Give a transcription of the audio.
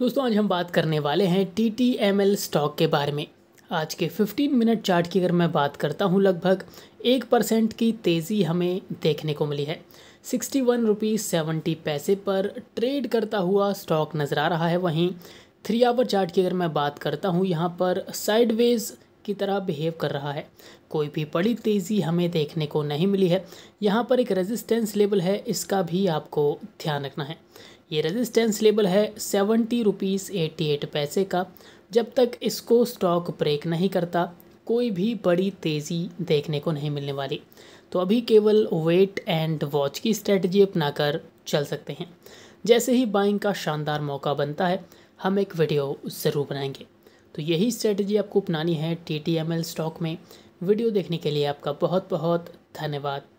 दोस्तों आज हम बात करने वाले हैं T T M L stock के बारे में आज के 15 मिनट चार्ट की अगर मैं बात करता हूँ लगभग एक परसेंट की तेज़ी हमें देखने को मिली है सिक्सटी वन रुपीज़ सेवेंटी पैसे पर ट्रेड करता हुआ स्टॉक नज़र आ रहा है वहीं थ्री आवर चार्ट की अगर मैं बात करता हूँ यहाँ पर साइडवेज़ की तरह बिहेव कर रहा है कोई भी बड़ी तेज़ी हमें देखने को नहीं मिली है यहाँ पर एक रेजिस्टेंस लेवल है इसका भी आपको ध्यान रखना है ये रेजिस्टेंस लेवल है सेवेंटी रुपीज़ एटी एट पैसे का जब तक इसको स्टॉक ब्रेक नहीं करता कोई भी बड़ी तेज़ी देखने को नहीं मिलने वाली तो अभी केवल वेट एंड वॉच की स्ट्रेटजी अपनाकर चल सकते हैं जैसे ही बाइंग का शानदार मौका बनता है हम एक वीडियो ज़रूर बनाएंगे तो यही स्ट्रेटजी आपको अपनानी है टी स्टॉक में वीडियो देखने के लिए आपका बहुत बहुत धन्यवाद